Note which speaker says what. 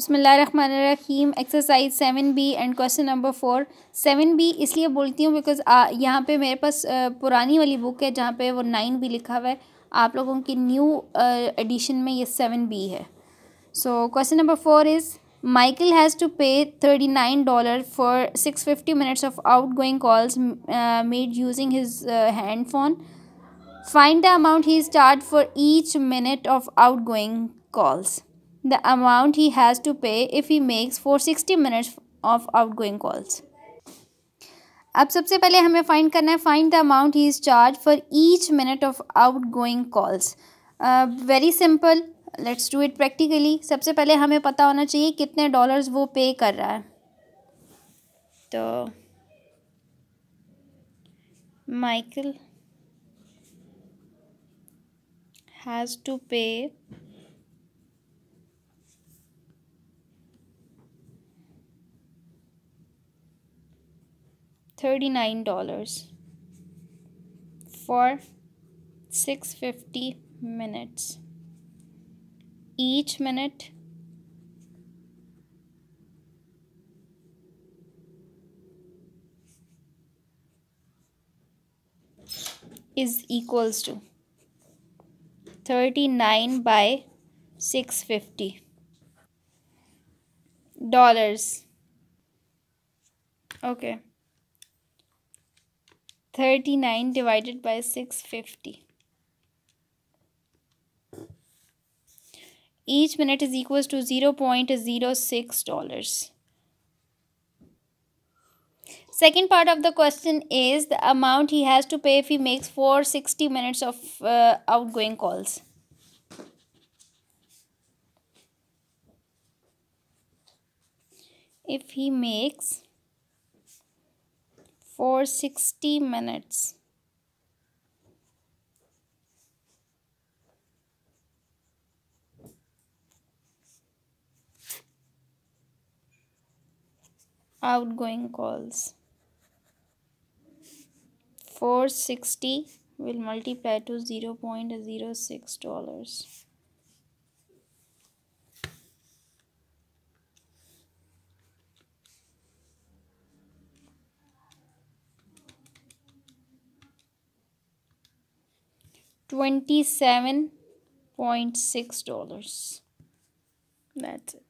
Speaker 1: बसमीम exercise seven B and question number four seven B इसलिए बोलती हूँ बिकॉज यहाँ पे मेरे पास पुरानी वाली बुक है जहाँ पे वो नाइन बी लिखा हुआ है आप लोगों की न्यू एडिशन में ये सेवन बी है so question number four is Michael has to pay thirty nine dollar for six fifty minutes of outgoing calls made using his hand phone find the amount he start for each minute of outgoing calls the amount he has to pay if he makes minutes minutes of outgoing calls. अब सबसे पहले हमें find करना है find the amount he is charge for each minute of outgoing calls very simple let's do it practically सबसे पहले हमें पता होना चाहिए कितने डॉलर्स वो पे कर रहा है तो माइकल हैज़ टू पे $39 for 650 minutes. Each minute is equals to 39 by 650 dollars okay 39 divided by 650. Each minute is equals to $0.06. Second part of the question is the amount he has to pay if he makes 460 minutes of uh, outgoing calls. If he makes for 60 minutes. Outgoing calls. 460 will multiply to 0.06 dollars. 27.6 dollars that's it